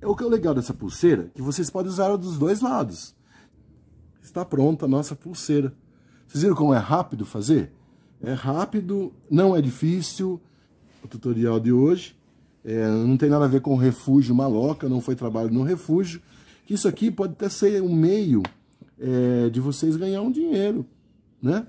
É o que é legal dessa pulseira? Que vocês podem usar dos dois lados. Está pronta a nossa pulseira. Vocês viram como é rápido fazer? É rápido, não é difícil. O tutorial de hoje é, não tem nada a ver com refúgio maloca, não foi trabalho no refúgio. Isso aqui pode até ser um meio é, de vocês ganhar um dinheiro, né?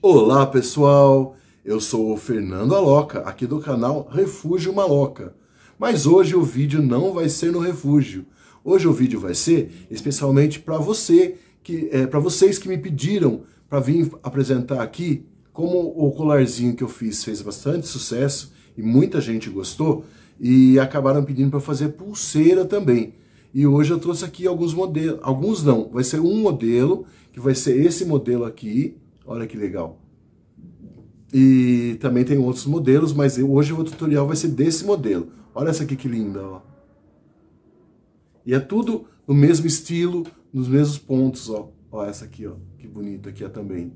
Olá pessoal, eu sou o Fernando Aloca, aqui do canal Refúgio Maloca. Mas hoje o vídeo não vai ser no refúgio. Hoje o vídeo vai ser especialmente para você que é, para vocês que me pediram para vir apresentar aqui como o colarzinho que eu fiz fez bastante sucesso e muita gente gostou e acabaram pedindo para fazer pulseira também. E hoje eu trouxe aqui alguns modelos, alguns não, vai ser um modelo, que vai ser esse modelo aqui, olha que legal. E também tem outros modelos, mas hoje o tutorial vai ser desse modelo. Olha essa aqui que linda, ó. E é tudo no mesmo estilo, nos mesmos pontos, ó. Ó, essa aqui, ó. Que bonita aqui é também.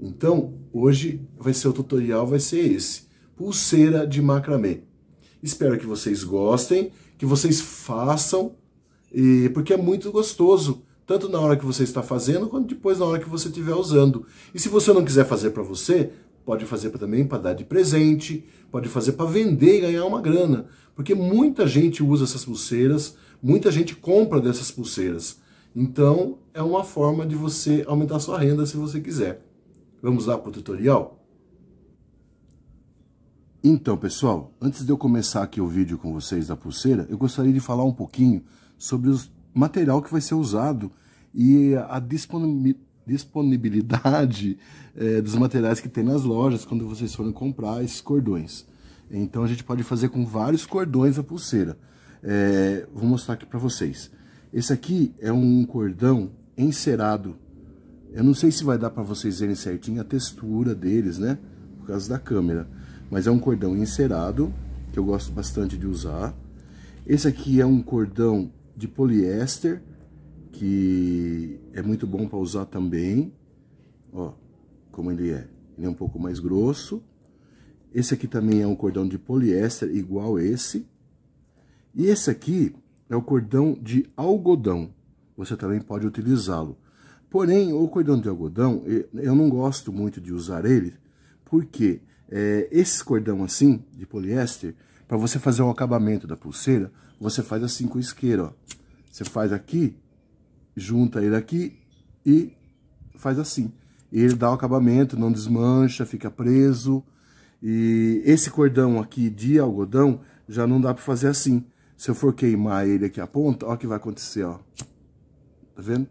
Então, hoje vai ser o tutorial, vai ser esse. Pulseira de macramê. Espero que vocês gostem, que vocês façam, e, porque é muito gostoso. Tanto na hora que você está fazendo, quanto depois na hora que você estiver usando. E se você não quiser fazer para você, pode fazer também para dar de presente, pode fazer para vender e ganhar uma grana, porque muita gente usa essas pulseiras, muita gente compra dessas pulseiras. Então, é uma forma de você aumentar sua renda se você quiser. Vamos lá para o tutorial? Então, pessoal, antes de eu começar aqui o vídeo com vocês da pulseira, eu gostaria de falar um pouquinho sobre o material que vai ser usado e a disponibilidade é, dos materiais que tem nas lojas quando vocês forem comprar esses cordões. Então a gente pode fazer com vários cordões a pulseira. É, vou mostrar aqui para vocês. Esse aqui é um cordão encerado. Eu não sei se vai dar para vocês verem certinho a textura deles, né? Por causa da câmera. Mas é um cordão encerado, que eu gosto bastante de usar. Esse aqui é um cordão de poliéster, que é muito bom para usar também, ó, como ele é. Ele é um pouco mais grosso. Esse aqui também é um cordão de poliéster, igual esse. E esse aqui é o cordão de algodão. Você também pode utilizá-lo. Porém, o cordão de algodão, eu não gosto muito de usar ele, porque é, esse cordão assim, de poliéster, para você fazer o acabamento da pulseira, você faz assim com isqueiro, ó. Você faz aqui junta ele aqui e faz assim. Ele dá o acabamento, não desmancha, fica preso. E esse cordão aqui de algodão já não dá para fazer assim. Se eu for queimar ele aqui a ponta, olha o que vai acontecer, ó. Tá vendo?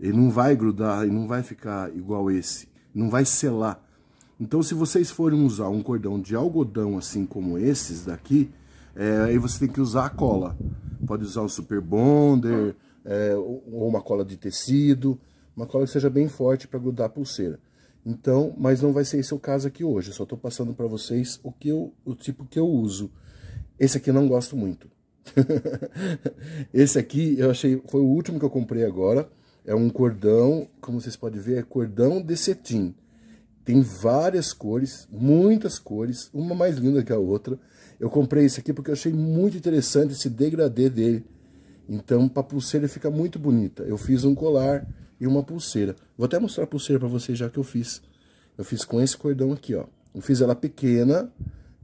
Ele não vai grudar, ele não vai ficar igual esse. Não vai selar. Então, se vocês forem usar um cordão de algodão assim como esses daqui, é, aí você tem que usar a cola. Pode usar o super bonder, é, ou uma cola de tecido, uma cola que seja bem forte para grudar a pulseira. Então, mas não vai ser esse o caso aqui hoje, eu só estou passando para vocês o, que eu, o tipo que eu uso. Esse aqui eu não gosto muito. esse aqui eu achei, foi o último que eu comprei agora, é um cordão, como vocês podem ver, é cordão de cetim. Tem várias cores, muitas cores, uma mais linda que a outra. Eu comprei esse aqui porque eu achei muito interessante esse degradê dele. Então, para pulseira fica muito bonita. Eu fiz um colar e uma pulseira. Vou até mostrar a pulseira para vocês já que eu fiz. Eu fiz com esse cordão aqui, ó. Eu fiz ela pequena.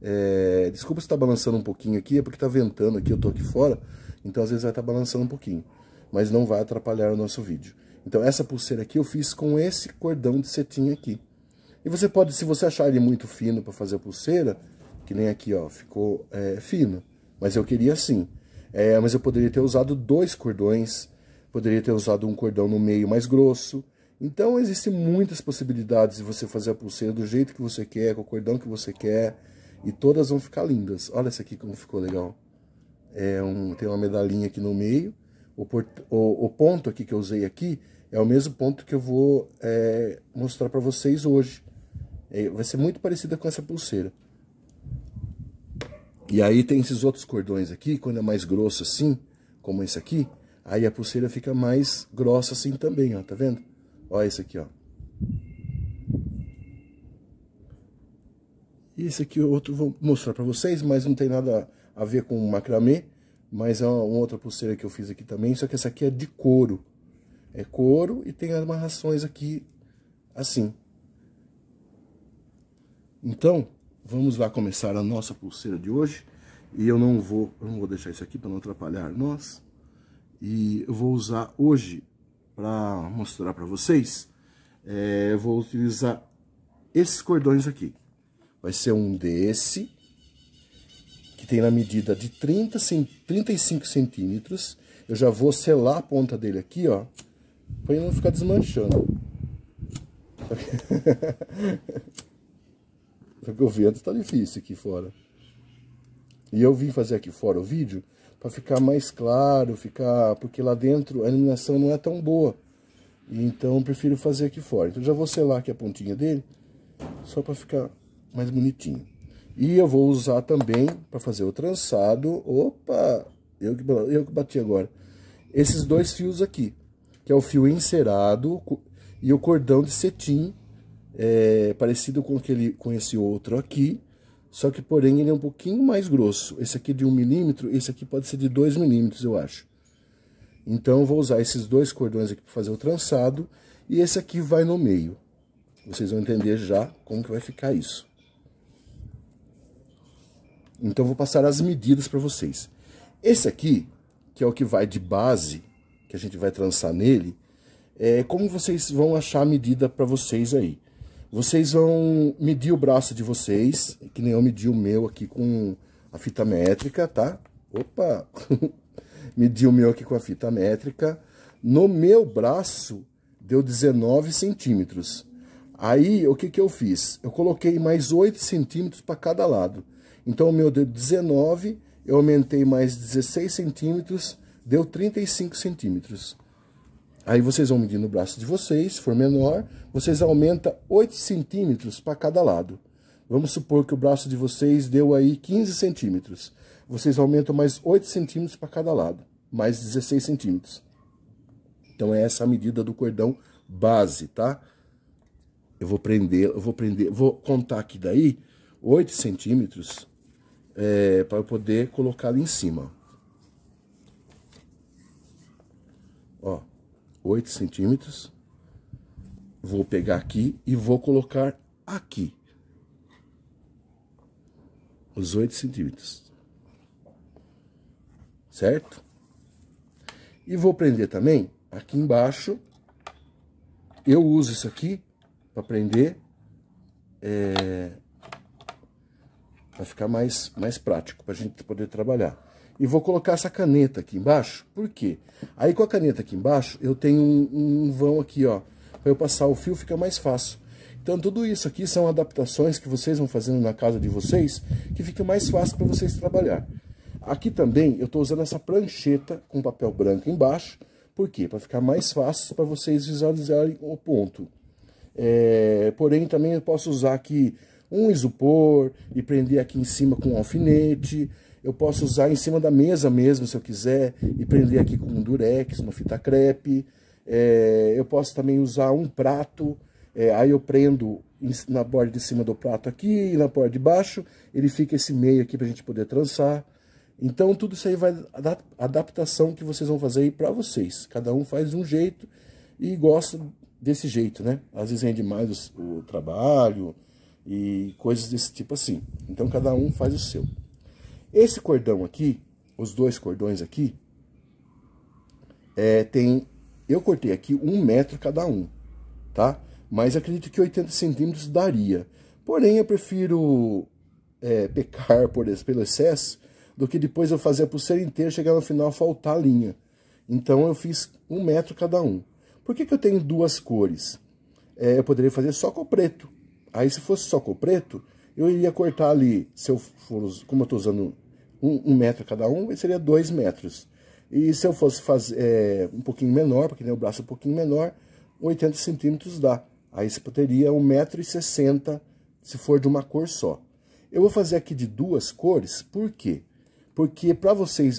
É... Desculpa se está balançando um pouquinho aqui, é porque está ventando aqui, eu estou aqui fora. Então, às vezes vai estar tá balançando um pouquinho. Mas não vai atrapalhar o nosso vídeo. Então, essa pulseira aqui eu fiz com esse cordão de cetim aqui. E você pode, se você achar ele muito fino para fazer a pulseira, que nem aqui, ó, ficou é, fino. Mas eu queria assim. É, mas eu poderia ter usado dois cordões, poderia ter usado um cordão no meio mais grosso. Então existem muitas possibilidades de você fazer a pulseira do jeito que você quer, com o cordão que você quer, e todas vão ficar lindas. Olha essa aqui como ficou legal. É um, tem uma medalhinha aqui no meio. O, port, o, o, ponto aqui que eu usei aqui é o mesmo ponto que eu vou é, mostrar para vocês hoje. É, vai ser muito parecida com essa pulseira. E aí tem esses outros cordões aqui, quando é mais grosso assim, como esse aqui, aí a pulseira fica mais grossa assim também, ó, tá vendo? Ó esse aqui, ó. E esse aqui outro vou mostrar pra vocês, mas não tem nada a ver com macramê, mas é uma, uma outra pulseira que eu fiz aqui também, só que essa aqui é de couro. É couro e tem amarrações aqui assim. Então, vamos lá começar a nossa pulseira de hoje. E eu não vou, eu não vou deixar isso aqui para não atrapalhar nós. E eu vou usar hoje para mostrar para vocês. É, eu vou utilizar esses cordões aqui. Vai ser um desse que tem na medida de 30 35 centímetros. Eu já vou selar a ponta dele aqui, ó, para não ficar desmanchando. É porque o vento está difícil aqui fora. E eu vim fazer aqui fora o vídeo para ficar mais claro, ficar porque lá dentro a iluminação não é tão boa. Então eu prefiro fazer aqui fora. Então já vou selar aqui a pontinha dele, só para ficar mais bonitinho. E eu vou usar também para fazer o trançado. Opa! Eu que, eu que bati agora. Esses dois fios aqui, que é o fio encerado e o cordão de cetim é, parecido com, aquele, com esse outro aqui, só que porém ele é um pouquinho mais grosso. Esse aqui de 1 milímetro, esse aqui pode ser de 2 milímetros, eu acho. Então vou usar esses dois cordões aqui para fazer o trançado e esse aqui vai no meio. Vocês vão entender já como que vai ficar isso. Então vou passar as medidas para vocês. Esse aqui, que é o que vai de base, que a gente vai trançar nele, é como vocês vão achar a medida para vocês aí. Vocês vão medir o braço de vocês, que nem eu medi o meu aqui com a fita métrica, tá? Opa! medi o meu aqui com a fita métrica. No meu braço, deu 19 centímetros. Aí, o que, que eu fiz? Eu coloquei mais 8 centímetros para cada lado. Então, o meu deu 19, eu aumentei mais 16 centímetros, deu 35 centímetros. Aí vocês vão medindo o braço de vocês, se for menor, vocês aumentam 8 centímetros para cada lado. Vamos supor que o braço de vocês deu aí 15 centímetros. Vocês aumentam mais 8 centímetros para cada lado, mais 16 centímetros. Então é essa a medida do cordão base, tá? Eu vou prender, eu vou prender, vou contar aqui daí 8 centímetros é, para eu poder colocar ali em cima, 8 centímetros. Vou pegar aqui e vou colocar aqui. Os 8 centímetros. Certo? E vou prender também aqui embaixo. Eu uso isso aqui para prender. É, para ficar mais, mais prático, para a gente poder trabalhar e vou colocar essa caneta aqui embaixo. Por quê? Aí com a caneta aqui embaixo, eu tenho um, um vão aqui, ó. Para eu passar o fio fica mais fácil. Então tudo isso aqui são adaptações que vocês vão fazendo na casa de vocês, que fica mais fácil para vocês trabalhar. Aqui também eu estou usando essa prancheta com papel branco embaixo, por quê? Para ficar mais fácil para vocês visualizarem o ponto. É, porém, também eu posso usar aqui um isopor e prender aqui em cima com um alfinete. Eu posso usar em cima da mesa mesmo, se eu quiser, e prender aqui com um durex, uma fita crepe. É, eu posso também usar um prato, é, aí eu prendo na borda de cima do prato aqui e na borda de baixo, ele fica esse meio aqui para a gente poder trançar. Então tudo isso aí vai adaptação que vocês vão fazer aí para vocês. Cada um faz de um jeito e gosta desse jeito, né? Às vezes rende mais o, o trabalho e coisas desse tipo assim. Então cada um faz o seu. Esse cordão aqui, os dois cordões aqui, é, tem. Eu cortei aqui um metro cada um, tá? Mas acredito que 80 centímetros daria. Porém, eu prefiro é, pecar por, pelo excesso do que depois eu fazer a pulseira inteira, chegar no final faltar linha. Então eu fiz um metro cada um. Por que, que eu tenho duas cores? É, eu poderia fazer só com preto. Aí se fosse só com preto, eu iria cortar ali, se eu for, como eu estou usando um, um metro cada um, seria dois metros. E se eu fosse fazer é, um pouquinho menor, porque tem o braço é um pouquinho menor, 80 centímetros dá. Aí você teria 1,60m se for de uma cor só. Eu vou fazer aqui de duas cores, por quê? Porque para vocês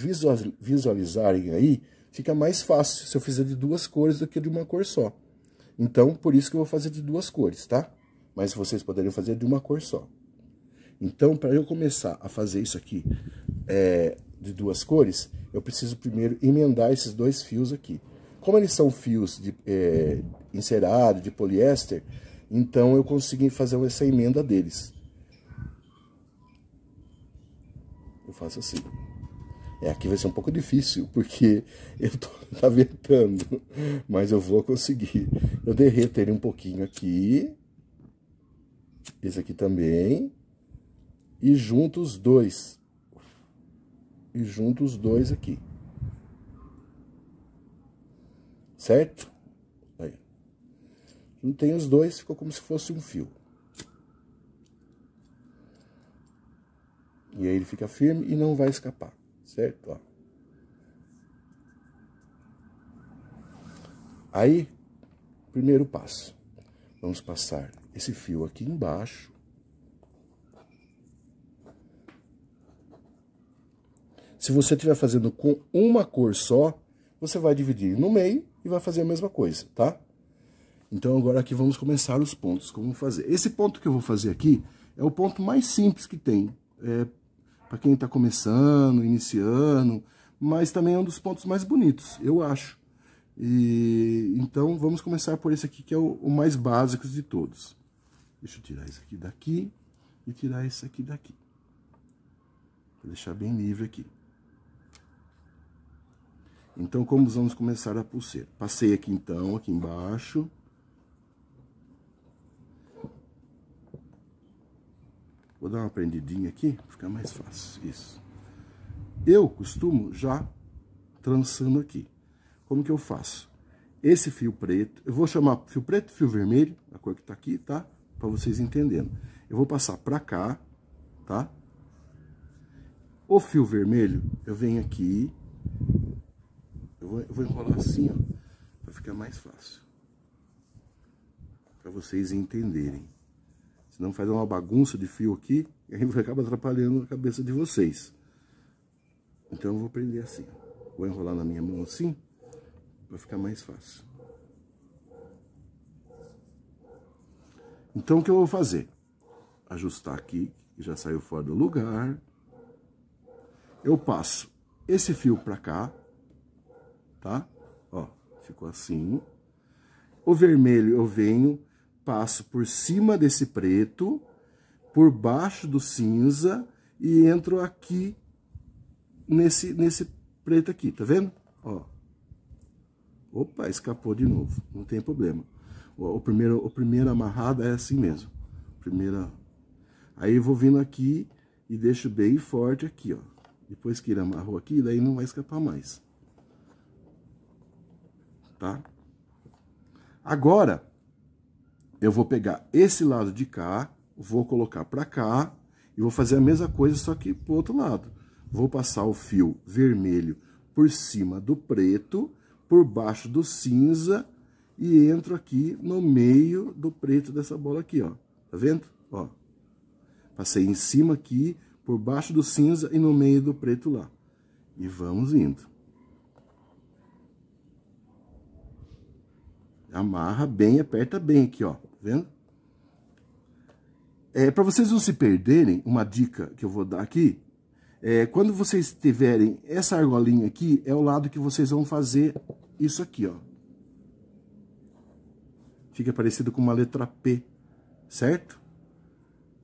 visualizarem aí, fica mais fácil se eu fizer de duas cores do que de uma cor só. Então, por isso que eu vou fazer de duas cores, tá? Mas vocês poderiam fazer de uma cor só. Então, para eu começar a fazer isso aqui é, de duas cores, eu preciso primeiro emendar esses dois fios aqui. Como eles são fios de é, encerado, de poliéster, então eu consegui fazer essa emenda deles. Eu faço assim. É, aqui vai ser um pouco difícil, porque eu tô aventando, mas eu vou conseguir. Eu derreto ele um pouquinho aqui. Esse aqui também e junto os dois. E junto os dois aqui. Certo? Aí. Juntei os dois, ficou como se fosse um fio. E aí ele fica firme e não vai escapar, certo? Ó. Aí, primeiro passo. Vamos passar esse fio aqui embaixo Se você estiver fazendo com uma cor só, você vai dividir no meio e vai fazer a mesma coisa, tá? Então agora aqui vamos começar os pontos, como fazer. Esse ponto que eu vou fazer aqui é o ponto mais simples que tem, é, para quem está começando, iniciando, mas também é um dos pontos mais bonitos, eu acho. E, então vamos começar por esse aqui que é o, o mais básico de todos. Deixa eu tirar isso aqui daqui e tirar isso aqui daqui. Vou deixar bem livre aqui. Então, como vamos começar a pulseira? Passei aqui então, aqui embaixo. Vou dar uma prendidinha aqui, para ficar mais fácil, isso. Eu costumo já trançando aqui. Como que eu faço? Esse fio preto, eu vou chamar fio preto e fio vermelho, a cor que tá aqui, tá? Para vocês entenderem. Eu vou passar para cá, tá? O fio vermelho, eu venho aqui, vou, eu vou enrolar assim, ó, para ficar mais fácil. Para vocês entenderem. Senão faz uma bagunça de fio aqui e aí acaba atrapalhando a cabeça de vocês. Então eu vou prender assim, Vou enrolar na minha mão assim, pra ficar mais fácil. Então o que eu vou fazer? Ajustar aqui, que já saiu fora do lugar. Eu passo esse fio para cá, tá? Ó, ficou assim. O vermelho eu venho, passo por cima desse preto, por baixo do cinza e entro aqui nesse, nesse preto aqui, tá vendo? Ó. Opa, escapou de novo, não tem problema. O, primeiro, o primeiro amarrado é assim mesmo. Primeira... Aí eu vou vindo aqui e deixo bem forte aqui, ó. Depois que ele amarrou aqui, daí não vai escapar mais tá? Agora, eu vou pegar esse lado de cá, vou colocar para cá e vou fazer a mesma coisa, só que pro outro lado. Vou passar o fio vermelho por cima do preto, por baixo do cinza e entro aqui no meio do preto dessa bola aqui, ó. Tá vendo? Ó. Passei em cima aqui, por baixo do cinza e no meio do preto lá. E vamos indo. Amarra bem, aperta bem aqui, ó. Tá vendo? É, para vocês não se perderem, uma dica que eu vou dar aqui, é, quando vocês tiverem essa argolinha aqui, é o lado que vocês vão fazer isso aqui, ó. Fica parecido com uma letra P, certo?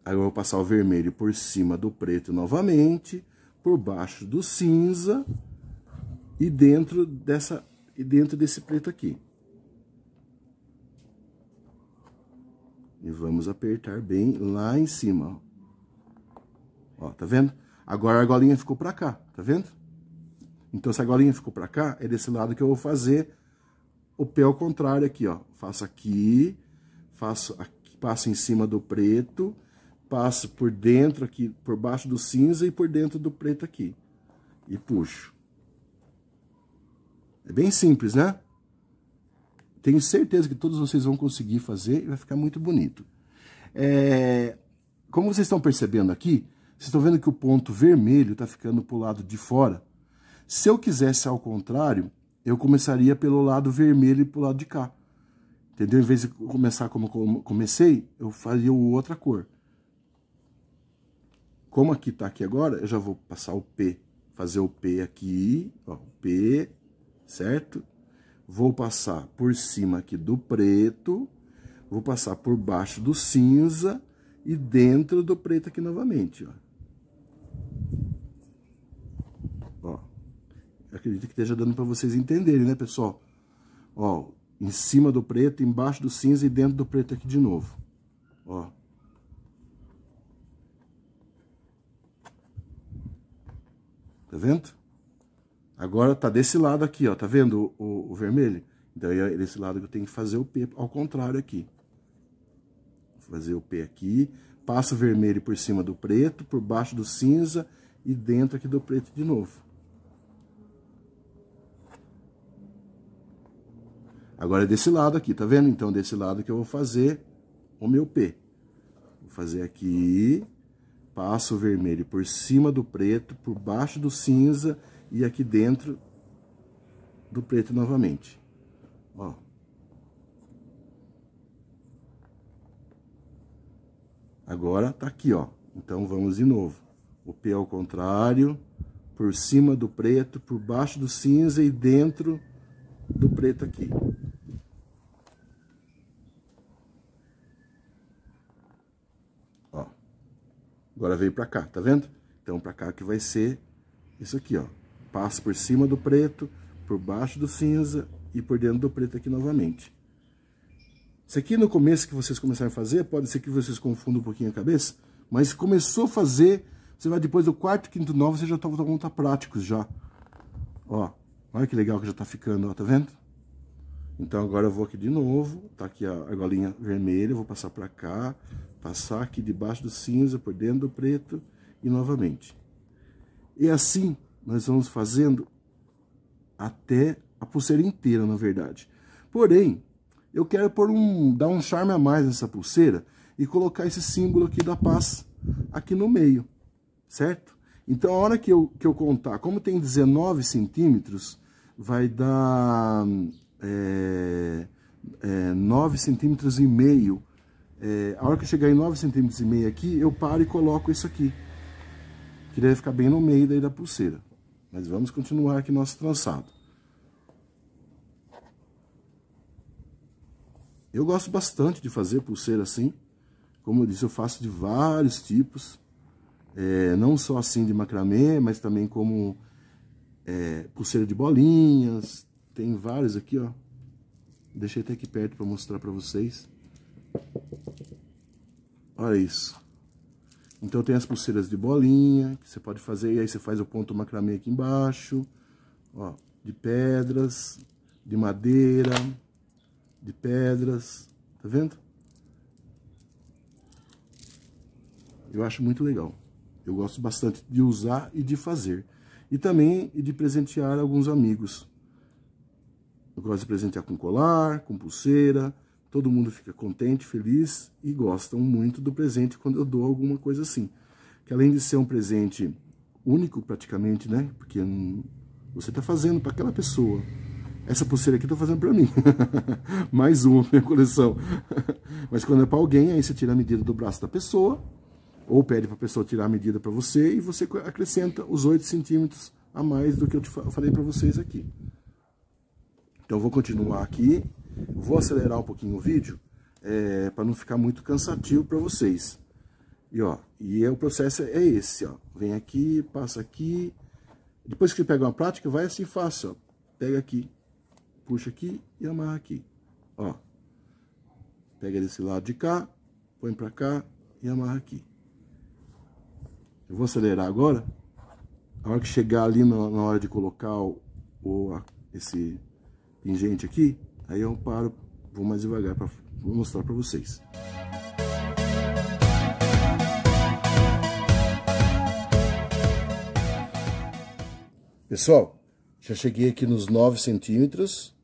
Aí eu vou passar o vermelho por cima do preto novamente, por baixo do cinza e dentro, dessa, e dentro desse preto aqui. E vamos apertar bem lá em cima, ó. ó tá vendo? Agora a argolinha ficou pra cá, tá vendo? Então, se a argolinha ficou pra cá, é desse lado que eu vou fazer o pé ao contrário aqui, ó. Faço aqui, faço aqui, passo em cima do preto, passo por dentro aqui, por baixo do cinza e por dentro do preto aqui. E puxo. É bem simples, né? Tenho certeza que todos vocês vão conseguir fazer e vai ficar muito bonito. É, como vocês estão percebendo aqui, vocês estão vendo que o ponto vermelho está ficando para o lado de fora. Se eu quisesse ao contrário, eu começaria pelo lado vermelho e para o lado de cá. Entendeu? Em vez de começar como comecei, eu faria outra cor. Como aqui está aqui agora, eu já vou passar o P. Fazer o P aqui, ó, P, certo? vou passar por cima aqui do preto, vou passar por baixo do cinza e dentro do preto aqui novamente, ó. ó acredito que esteja dando para vocês entenderem, né, pessoal? Ó, em cima do preto, embaixo do cinza e dentro do preto aqui de novo, ó. Tá vendo? Agora tá desse lado aqui, ó, tá vendo o, o vermelho? Então é desse lado que eu tenho que fazer o P ao contrário aqui. Vou fazer o P aqui, passo o vermelho por cima do preto, por baixo do cinza e dentro aqui do preto de novo. Agora é desse lado aqui, tá vendo? Então desse lado que eu vou fazer o meu P. Vou fazer aqui, passo o vermelho por cima do preto, por baixo do cinza e aqui dentro do preto novamente. Ó. Agora tá aqui, ó. Então vamos de novo. O P ao contrário, por cima do preto, por baixo do cinza e dentro do preto aqui. Ó. Agora veio para cá, tá vendo? Então para cá que vai ser isso aqui, ó. Passo por cima do preto, por baixo do cinza e por dentro do preto aqui novamente. Isso aqui no começo que vocês começarem a fazer, pode ser que vocês confundam um pouquinho a cabeça, mas começou a fazer, você vai depois do quarto, quinto, novo, você já tá, tá, tá práticos já. Ó, olha que legal que já tá ficando, ó, tá vendo? Então agora eu vou aqui de novo, tá aqui a argolinha vermelha, vou passar pra cá, passar aqui debaixo do cinza, por dentro do preto e novamente. E assim nós vamos fazendo até a pulseira inteira, na verdade. Porém, eu quero um, dar um charme a mais nessa pulseira e colocar esse símbolo aqui da paz aqui no meio, certo? Então, a hora que eu, que eu contar, como tem 19 centímetros, vai dar é, é, 9 centímetros e meio. É, a hora que eu chegar em 9 centímetros e meio aqui, eu paro e coloco isso aqui. Que deve ficar bem no meio daí da pulseira. Mas vamos continuar aqui nosso trançado. Eu gosto bastante de fazer pulseira assim. Como eu disse, eu faço de vários tipos. É, não só assim de macramê, mas também como é, pulseira de bolinhas. Tem vários aqui, ó. Deixei até aqui perto para mostrar para vocês. Olha isso. Então tem as pulseiras de bolinha, que você pode fazer, e aí você faz o ponto macramê aqui embaixo, ó, de pedras, de madeira, de pedras, tá vendo? Eu acho muito legal. Eu gosto bastante de usar e de fazer. E também de presentear alguns amigos. Eu gosto de presentear com colar, com pulseira, Todo mundo fica contente, feliz e gostam muito do presente quando eu dou alguma coisa assim. Que além de ser um presente único praticamente, né? Porque você está fazendo para aquela pessoa. Essa pulseira aqui eu tá tô fazendo para mim. Mais uma minha coleção. Mas quando é para alguém, aí você tira a medida do braço da pessoa, ou pede para a pessoa tirar a medida para você, e você acrescenta os 8 centímetros a mais do que eu falei para vocês aqui. Então eu vou continuar aqui Vou acelerar um pouquinho o vídeo é, para não ficar muito cansativo para vocês. E ó, e é, o processo é esse, ó. Vem aqui, passa aqui. Depois que pega uma prática, vai assim fácil, ó. Pega aqui, puxa aqui e amarra aqui, ó. Pega desse lado de cá, põe para cá e amarra aqui. Eu vou acelerar agora. A hora que chegar ali na, na hora de colocar o, o esse pingente aqui, Aí eu paro, vou mais devagar para mostrar para vocês. Pessoal, já cheguei aqui nos 9 centímetros,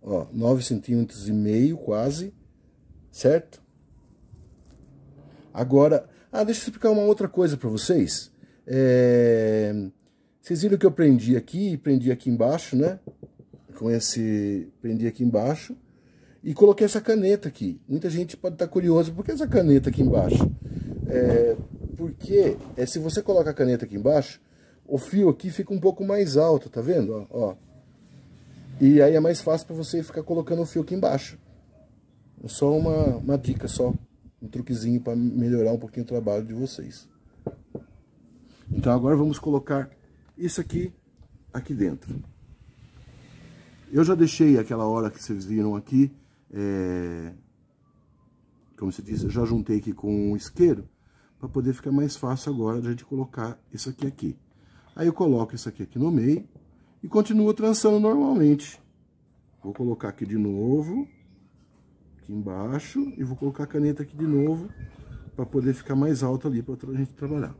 ó, 9 centímetros e meio quase, certo? Agora, ah, deixa eu explicar uma outra coisa para vocês. É... Vocês viram que eu prendi aqui, prendi aqui embaixo, né? com esse prendi aqui embaixo e coloquei essa caneta aqui. Muita gente pode estar tá curiosa, por que essa caneta aqui embaixo? É, porque é, se você coloca a caneta aqui embaixo, o fio aqui fica um pouco mais alto, tá vendo? Ó, ó. E aí é mais fácil para você ficar colocando o fio aqui embaixo. É só uma, uma dica só, um truquezinho para melhorar um pouquinho o trabalho de vocês. Então agora vamos colocar isso aqui aqui dentro. Eu já deixei aquela hora que vocês viram aqui, é, como se diz, já juntei aqui com o isqueiro, para poder ficar mais fácil agora de a gente colocar isso aqui aqui. Aí eu coloco isso aqui aqui no meio e continuo trançando normalmente. Vou colocar aqui de novo, aqui embaixo, e vou colocar a caneta aqui de novo, para poder ficar mais alta ali para a gente trabalhar.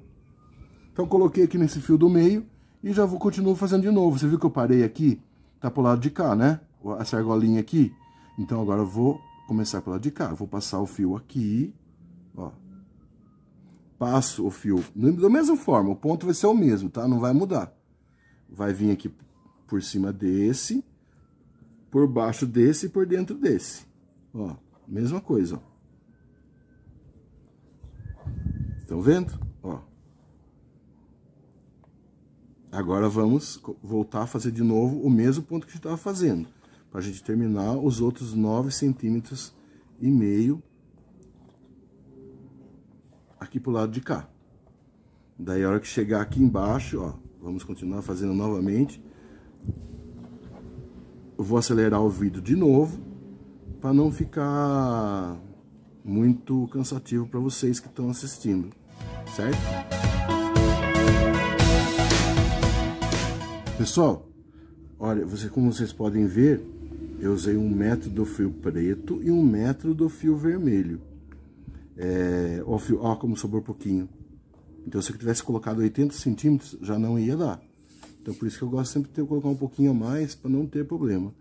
Então coloquei aqui nesse fio do meio e já vou continuo fazendo de novo. Você viu que eu parei aqui? tá pro lado de cá, né? Essa argolinha aqui. Então, agora eu vou começar pelo lado de cá. Eu vou passar o fio aqui, ó. Passo o fio da mesma forma, o ponto vai ser o mesmo, tá? Não vai mudar. Vai vir aqui por cima desse, por baixo desse e por dentro desse. Ó, mesma coisa, ó. Estão vendo? Agora vamos voltar a fazer de novo o mesmo ponto que a gente estava fazendo, para a gente terminar os outros 9 centímetros e meio aqui o lado de cá. Daí a hora que chegar aqui embaixo, ó, vamos continuar fazendo novamente. Eu vou acelerar o vídeo de novo, para não ficar muito cansativo para vocês que estão assistindo, certo? Pessoal, olha, você, como vocês podem ver, eu usei um metro do fio preto e um metro do fio vermelho. É, ó, fio, ó como sobrou pouquinho. Então, se eu tivesse colocado 80 centímetros, já não ia dar. Então, por isso que eu gosto sempre de colocar um pouquinho a mais, para não ter problema.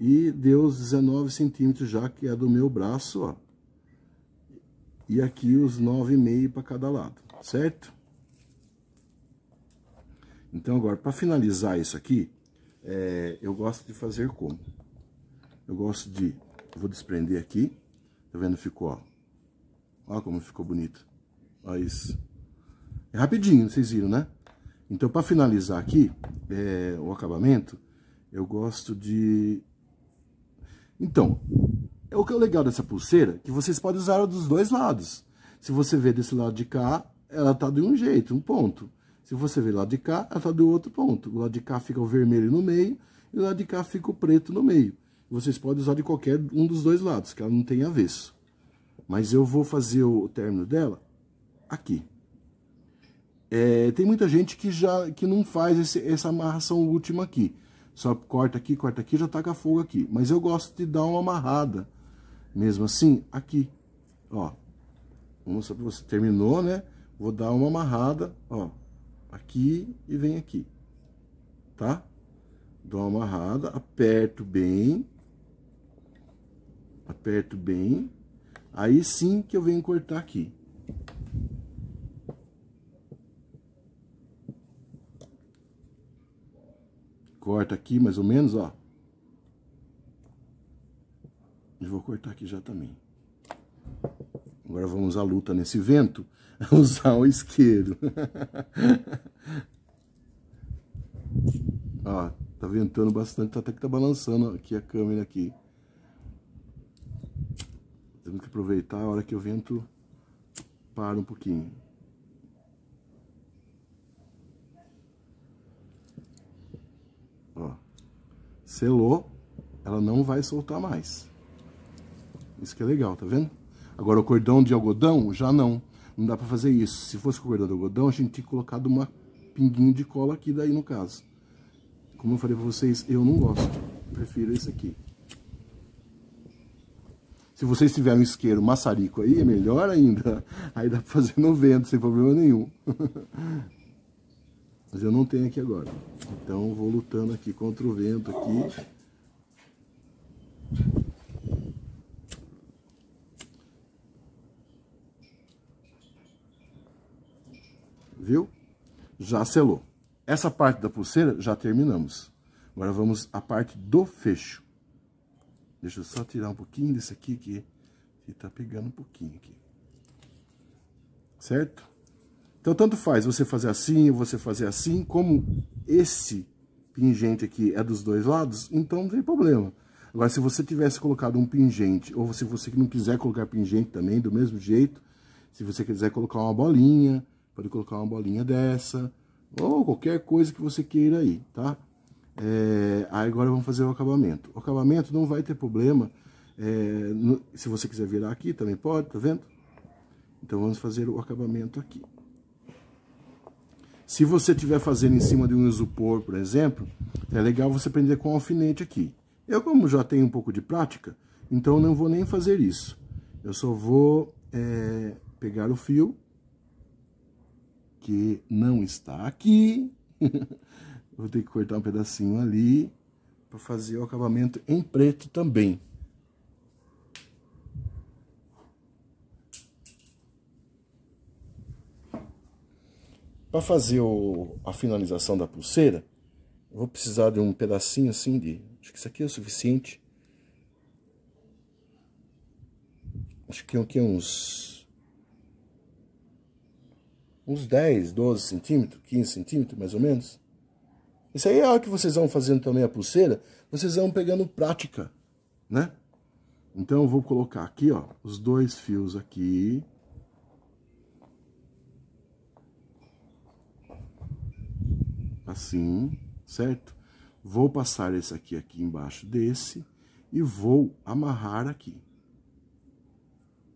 E deu os 19 centímetros já, que é do meu braço, ó. E aqui os 9,5 para cada lado, certo? Então agora, para finalizar isso aqui, é, eu gosto de fazer como? Eu gosto de, vou desprender aqui, tá vendo? Ficou, ó, como ficou bonito, Olha isso. É rapidinho, vocês viram, né? Então para finalizar aqui, é, o acabamento, eu gosto de... Então, é o que é legal dessa pulseira, que vocês podem usar dos dois lados. Se você vê desse lado de cá, ela tá de um jeito, um ponto. Se você ver lá de cá, ela é está do outro ponto. O lado de cá fica o vermelho no meio e o lado de cá fica o preto no meio. Vocês podem usar de qualquer um dos dois lados, que ela não tem avesso. Mas eu vou fazer o término dela aqui. É, tem muita gente que já que não faz esse, essa amarração última aqui. Só corta aqui, corta aqui, já taca fogo aqui. Mas eu gosto de dar uma amarrada, mesmo assim, aqui. Ó, vamos mostrar pra você. Terminou, né? Vou dar uma amarrada, ó aqui e vem aqui, tá? Dou uma amarrada, aperto bem, aperto bem, aí sim que eu venho cortar aqui. Corta aqui mais ou menos, ó. E vou cortar aqui já também. Agora vamos à luta nesse vento. usar um isqueiro. Ó, tá ventando bastante, tá até que tá balançando aqui a câmera aqui. Temos que aproveitar a hora que o vento para um pouquinho. Ó, selou, ela não vai soltar mais. Isso que é legal, tá vendo? Agora o cordão de algodão já não. Não dá para fazer isso. Se fosse com cordão de algodão, a gente tinha colocado uma pinguinho de cola aqui daí no caso. Como eu falei para vocês, eu não gosto. Prefiro esse aqui. Se vocês tiverem um isqueiro maçarico aí, é melhor ainda. Aí dá para fazer no vento, sem problema nenhum. Mas eu não tenho aqui agora. Então vou lutando aqui contra o vento aqui. viu? Já selou. Essa parte da pulseira já terminamos. Agora vamos à parte do fecho. Deixa eu só tirar um pouquinho desse aqui que, que tá pegando um pouquinho aqui. Certo? Então, tanto faz você fazer assim ou você fazer assim, como esse pingente aqui é dos dois lados, então não tem problema. Agora, se você tivesse colocado um pingente, ou se você não quiser colocar pingente também, do mesmo jeito, se você quiser colocar uma bolinha, Pode colocar uma bolinha dessa, ou qualquer coisa que você queira aí, tá? É, aí agora vamos fazer o acabamento. O acabamento não vai ter problema, é, no, se você quiser virar aqui também pode, tá vendo? Então vamos fazer o acabamento aqui. Se você estiver fazendo em cima de um isopor, por exemplo, é legal você prender com um alfinete aqui. Eu, como já tenho um pouco de prática, então não vou nem fazer isso. Eu só vou é, pegar o fio porque não está aqui. Vou ter que cortar um pedacinho ali para fazer o acabamento em preto também. Para fazer o, a finalização da pulseira, vou precisar de um pedacinho assim de... Acho que isso aqui é o suficiente. Acho que aqui é uns uns 10, 12 centímetros, 15 centímetros mais ou menos. Isso aí é o que vocês vão fazendo também a pulseira, vocês vão pegando prática, né? Então eu vou colocar aqui, ó, os dois fios aqui. Assim, certo? Vou passar esse aqui aqui embaixo desse e vou amarrar aqui.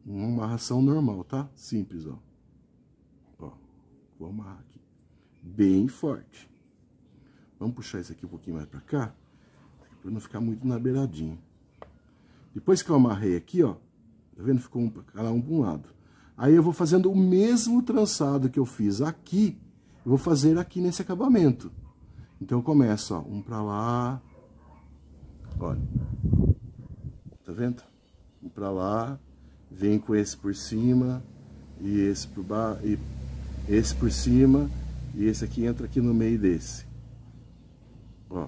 Uma amarração normal, tá? Simples, ó. Vou amarrar aqui. Bem forte. Vamos puxar isso aqui um pouquinho mais pra cá. Pra não ficar muito na beiradinha. Depois que eu amarrei aqui, ó. Tá vendo? Ficou um, cada um pra um lado. Aí eu vou fazendo o mesmo trançado que eu fiz aqui. Eu vou fazer aqui nesse acabamento. Então eu começo, ó. Um pra lá. Olha. Tá vendo? Um pra lá. Vem com esse por cima. E esse por baixo. E esse por cima e esse aqui entra aqui no meio desse. Ó,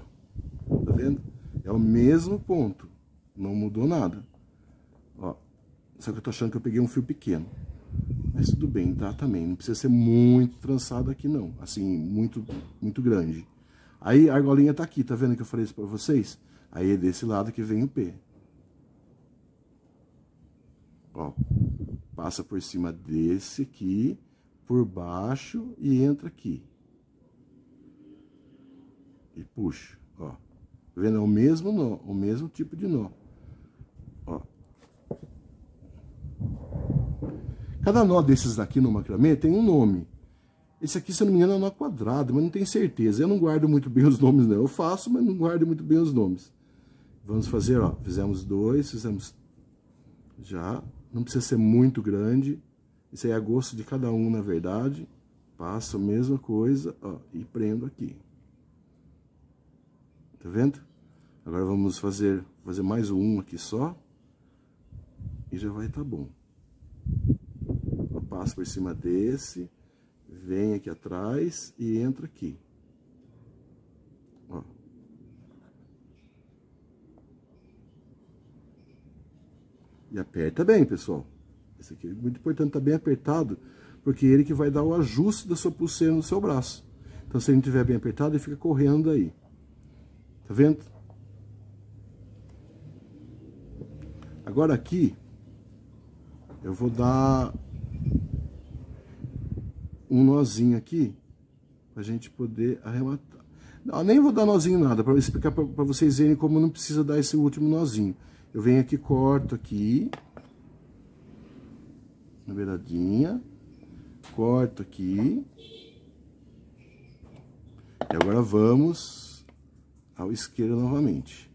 tá vendo? É o mesmo ponto, não mudou nada. Ó, só que eu tô achando que eu peguei um fio pequeno. Mas tudo bem, tá? Também, não precisa ser muito trançado aqui não, assim, muito, muito grande. Aí a argolinha tá aqui, tá vendo que eu falei isso pra vocês? Aí é desse lado que vem o P. Ó, passa por cima desse aqui por baixo e entra aqui. E puxa, ó. Tá vendo? É o mesmo nó, o mesmo tipo de nó. Ó. Cada nó desses daqui no macramê tem um nome. Esse aqui, se eu não me engano, é nó quadrado, mas não tenho certeza. Eu não guardo muito bem os nomes, não. Eu faço, mas não guardo muito bem os nomes. Vamos fazer, ó. Fizemos dois, fizemos já. Não precisa ser muito grande. Isso aí é a gosto de cada um, na verdade. Passo a mesma coisa, ó, e prendo aqui. Tá vendo? Agora vamos fazer, fazer mais um aqui só. E já vai tá bom. Eu passo por cima desse, vem aqui atrás e entra aqui. E aperta bem, pessoal. Esse aqui é muito importante, tá bem apertado, porque é ele que vai dar o ajuste da sua pulseira no seu braço. Então se ele não estiver bem apertado, ele fica correndo aí. Tá vendo? Agora aqui, eu vou dar um nozinho aqui, pra gente poder arrematar. Não, nem vou dar nozinho nada, para explicar para vocês verem como não precisa dar esse último nozinho. Eu venho aqui, corto aqui, na beiradinha. Corto aqui. E agora vamos ao isqueiro novamente.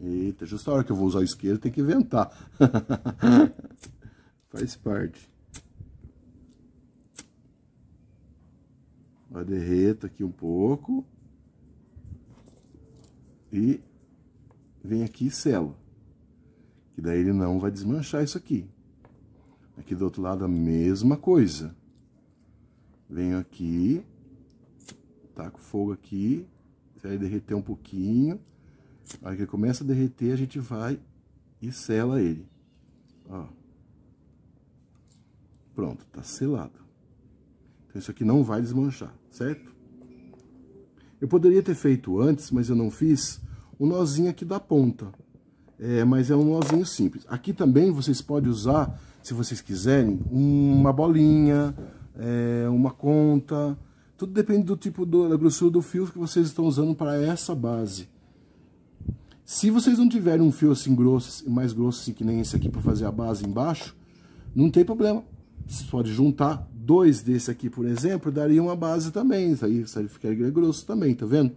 Eita, justa hora que eu vou usar o isqueiro, tem que inventar. Faz parte. Vai derreta aqui um pouco. E vem aqui e selo que daí ele não vai desmanchar isso aqui. Aqui do outro lado a mesma coisa. Venho aqui, taco fogo aqui, vai derreter um pouquinho. Aí que começa a derreter, a gente vai e sela ele. Ó. Pronto, tá selado. Então isso aqui não vai desmanchar, certo? Eu poderia ter feito antes, mas eu não fiz, o nozinho aqui da ponta é, mas é um nozinho simples. Aqui também vocês podem usar, se vocês quiserem, uma bolinha, é, uma conta, tudo depende do tipo do, da grossura do fio que vocês estão usando para essa base. Se vocês não tiverem um fio assim grosso, mais grosso assim, que nem esse aqui para fazer a base embaixo, não tem problema. Você pode juntar dois desse aqui, por exemplo, daria uma base também. Isso aí ficaria é grosso também, tá vendo?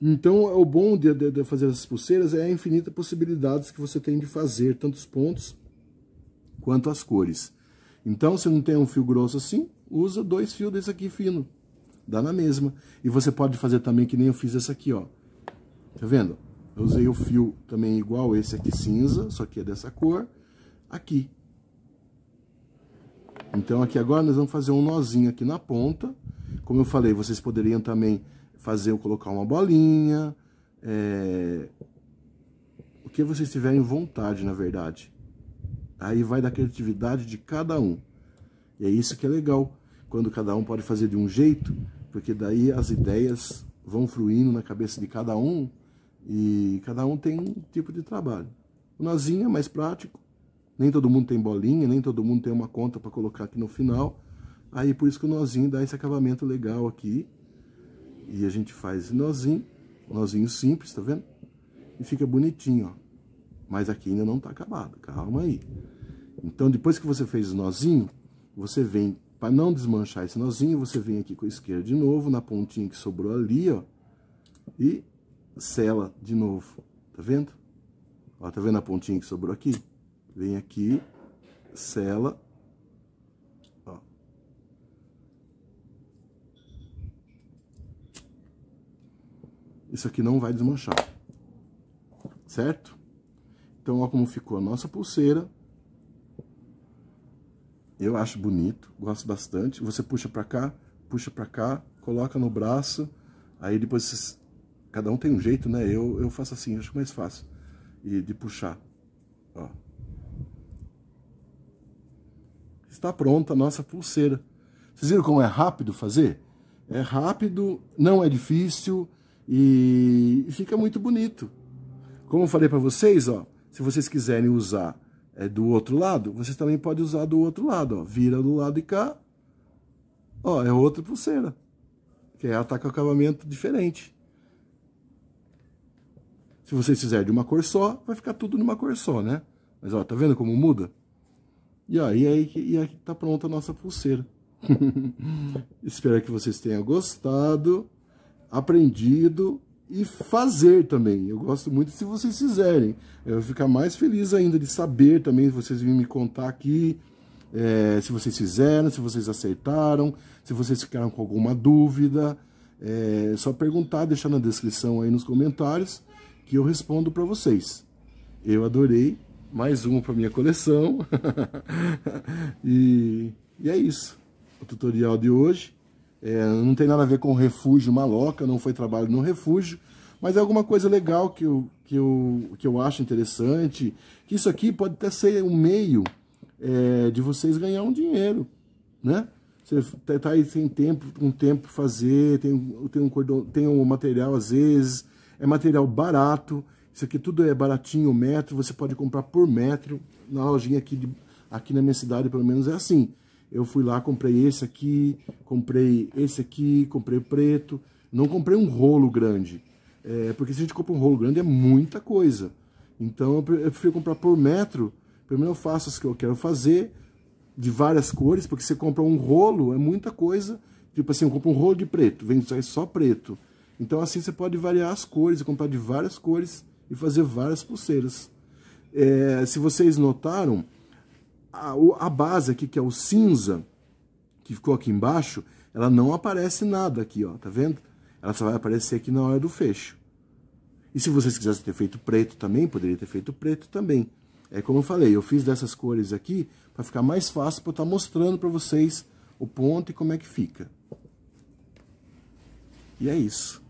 Então, o bom de, de, de fazer essas pulseiras é a infinita possibilidades que você tem de fazer, tanto os pontos quanto as cores. Então, se não tem um fio grosso assim, usa dois fios desse aqui fino. Dá na mesma. E você pode fazer também que nem eu fiz essa aqui, ó. Tá vendo? Eu usei o fio também igual esse aqui cinza, só que é dessa cor, aqui. Então aqui agora nós vamos fazer um nozinho aqui na ponta. Como eu falei, vocês poderiam também fazer eu colocar uma bolinha, é... o que vocês tiverem vontade, na verdade. Aí vai da criatividade de cada um. E é isso que é legal, quando cada um pode fazer de um jeito, porque daí as ideias vão fluindo na cabeça de cada um e cada um tem um tipo de trabalho. O nozinho é mais prático, nem todo mundo tem bolinha, nem todo mundo tem uma conta para colocar aqui no final. Aí por isso que o nozinho dá esse acabamento legal aqui. E a gente faz nozinho, nozinho simples, tá vendo? E fica bonitinho, ó. Mas aqui ainda não tá acabado, calma aí. Então, depois que você fez o nozinho, você vem, para não desmanchar esse nozinho, você vem aqui com a esquerda de novo, na pontinha que sobrou ali, ó. E sela de novo, tá vendo? Ó, tá vendo a pontinha que sobrou aqui? Vem aqui, sela isso aqui não vai desmanchar, certo? Então, olha como ficou a nossa pulseira. Eu acho bonito, gosto bastante. Você puxa pra cá, puxa pra cá, coloca no braço, aí depois cada um tem um jeito, né? Eu, eu faço assim, acho mais fácil e de puxar, ó. Está pronta a nossa pulseira. Vocês viram como é rápido fazer? É rápido, não é difícil, e fica muito bonito. Como eu falei para vocês, ó, se vocês quiserem usar é, do outro lado, vocês também podem usar do outro lado. Ó. Vira do lado de cá, ó, é outra pulseira. Que ela é tá com acabamento diferente. Se vocês fizerem de uma cor só, vai ficar tudo numa cor só, né? Mas ó, tá vendo como muda? E aí, aí, e aí tá pronta a nossa pulseira. Espero que vocês tenham gostado aprendido e fazer também. Eu gosto muito se vocês fizerem. Eu vou ficar mais feliz ainda de saber também, vocês virem me contar aqui, é, se vocês fizeram, se vocês acertaram, se vocês ficaram com alguma dúvida. Eh, é só perguntar, deixar na descrição aí nos comentários que eu respondo para vocês. Eu adorei, mais uma para minha coleção. e, e é isso. O tutorial de hoje é, não tem nada a ver com refúgio maloca, não foi trabalho no refúgio, mas é alguma coisa legal que eu, que eu, que eu acho interessante, que isso aqui pode até ser um meio é, de vocês ganhar um dinheiro, né? Você tá, tá aí sem tempo, um tempo fazer, tem, tem um cordão, tem um material às vezes, é material barato, isso aqui tudo é baratinho, metro, você pode comprar por metro, na lojinha aqui, de, aqui na minha cidade pelo menos é assim eu fui lá, comprei esse aqui, comprei esse aqui, comprei preto. Não comprei um rolo grande, é, porque se a gente compra um rolo grande é muita coisa. Então eu prefiro comprar por metro, Primeiro eu faço as que eu quero fazer, de várias cores, porque você compra um rolo, é muita coisa. Tipo assim, eu compro um rolo de preto, vem só preto. Então assim você pode variar as cores, comprar de várias cores e fazer várias pulseiras. É, se vocês notaram, a, a base aqui, que é o cinza, que ficou aqui embaixo, ela não aparece nada aqui, ó, tá vendo? Ela só vai aparecer aqui na hora do fecho. E se vocês quisessem ter feito preto também, poderia ter feito preto também. É como eu falei, eu fiz dessas cores aqui para ficar mais fácil para eu estar tá mostrando para vocês o ponto e como é que fica. E é isso.